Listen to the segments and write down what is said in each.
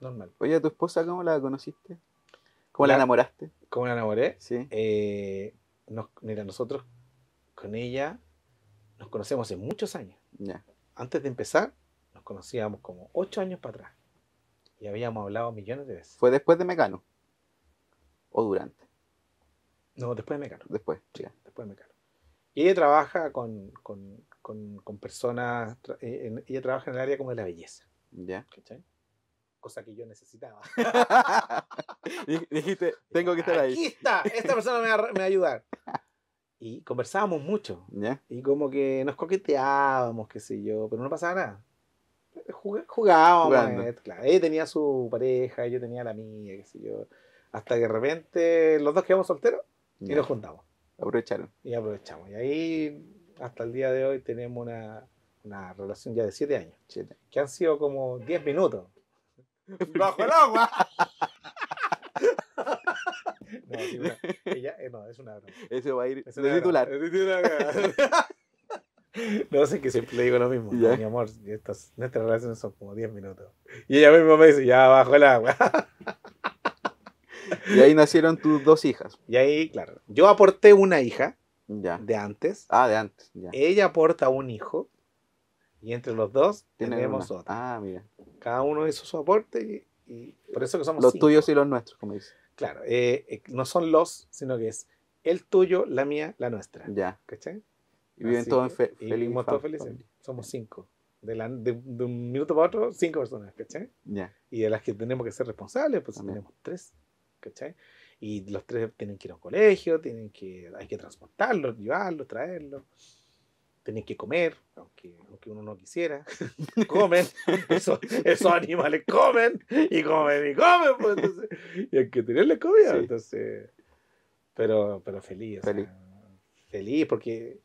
normal. Oye, tu esposa cómo la conociste? ¿Cómo la, enamoraste? ¿Cómo la enamoré? Sí. Eh, nos, mira, nosotros con ella nos conocemos hace muchos años. Ya. Antes de empezar, nos conocíamos como ocho años para atrás. Y habíamos hablado millones de veces. ¿Fue después de Mecano? ¿O durante? No, después de Mecano. Después, sí. Después de Mecano. Y ella trabaja con, personas, eh, ella trabaja en el área como de la belleza. Ya. ¿Cachai? que yo necesitaba. Dijiste, tengo que estar ahí. Aquí está, esta persona me va, a ayudar. Y conversábamos mucho. Y como que nos coqueteábamos, qué sé yo, pero no pasaba nada. Jugábamos, eh, claro. Ella tenía su pareja, yo tenía la mía, qué sé yo. Hasta que de repente los dos quedamos solteros y nos juntamos. Aprovecharon. Y aprovechamos. Y ahí, hasta el día de hoy, tenemos una, una relación ya de 7 años. Que han sido como 10 minutos bajo el agua. No, ella, eh, no, es una broma. Eso va a ir es titular. No sé que siempre le digo lo mismo. Mi amor, nuestras relaciones son como 10 minutos. Y ella misma me dice, ya bajo el agua. Y ahí nacieron tus dos hijas. Y ahí, claro. Yo aporté una hija ya. de antes. Ah, de antes. Ella aporta un hijo. Y entre los dos tenemos otro. otra. Ah, mira. Cada uno hizo su aporte y, por eso que somos Los tuyos y los nuestros, como dice. Claro, eh, eh, no son los, sino que es el tuyo, la mía, la nuestra. Ya. ¿Cachai? Y viven todos felices. Somos cinco. De, un minuto para otro, cinco personas, ¿cachai? Ya. Y de las que tenemos que ser responsables, pues tenemos tres, ¿cachai? Y los tres tienen que ir a un colegio, tienen que, hay que transportarlos, llevarlos, traerlos tienen que comer, aunque, aunque uno no quisiera, comen, esos, esos, animales comen y comen y comen, pues, entonces, y hay que tenerle comida, entonces, pero, pero feliz, feliz. porque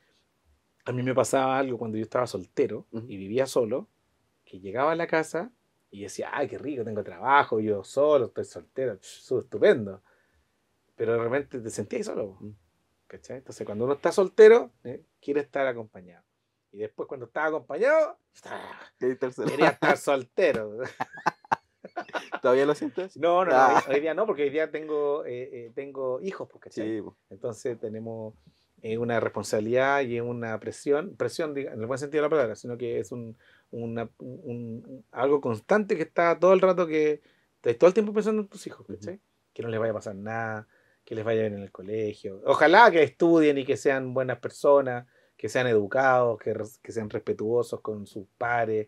a mí me pasaba algo cuando yo estaba soltero y vivía solo, que llegaba a la casa y decía, ay, qué rico, tengo trabajo, yo solo, estoy soltero, estupendo, pero realmente te sentías solo. Entonces, cuando uno está soltero, ¿eh? quiere estar acompañado. Y después, cuando está acompañado, quería estar soltero. ¿Todavía lo sientes? No, no, ah. hoy, día no, porque hoy día tengo, eh, eh, tengo hijos, porque pues. Entonces, tenemos una responsabilidad y una presión, presión en el buen sentido de la palabra, sino que es un, algo constante que está todo el rato que, todo el tiempo pensando en tus hijos, Que no les vaya a pasar nada, que les vaya bien en el colegio. Ojalá que estudien y que sean buenas personas, que sean educados, que, sean respetuosos con sus pares,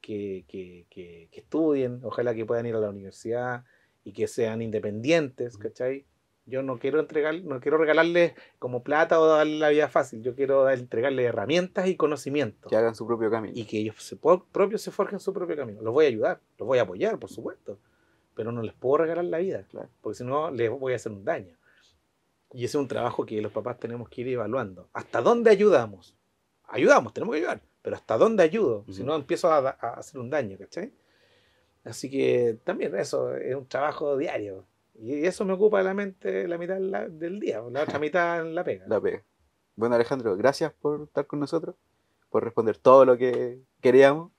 que, que, que, estudien, ojalá que puedan ir a la universidad y que sean independientes, ¿cachai? Yo no quiero entregar, no quiero regalarles como plata o darle la vida fácil, yo quiero entregarles herramientas y conocimiento, Que hagan su propio camino. Y que ellos propios se forjen su propio camino. Los voy a ayudar, los voy a apoyar, por supuesto pero no les puedo regalar la vida, porque si no les voy a hacer un daño. Y ese es un trabajo que los papás tenemos que ir evaluando. ¿Hasta dónde ayudamos? Ayudamos, tenemos que ayudar, pero ¿hasta dónde ayudo? Si no, empiezo a, hacer un daño, ¿cachai? Así que también eso es un trabajo diario. Y eso me ocupa la mente la mitad del día, la otra mitad en la pega. La pega. Bueno, Alejandro, gracias por estar con nosotros, por responder todo lo que queríamos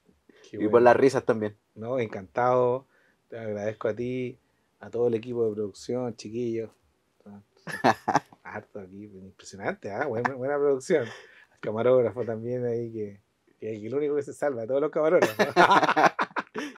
y por las risas también. No, encantado. Te agradezco a ti, a todo el equipo de producción, chiquillos. Harto aquí, impresionante, ¿ah? buena, producción. El camarógrafo también ahí que, que es el único que se salva, todos los camarógrafos.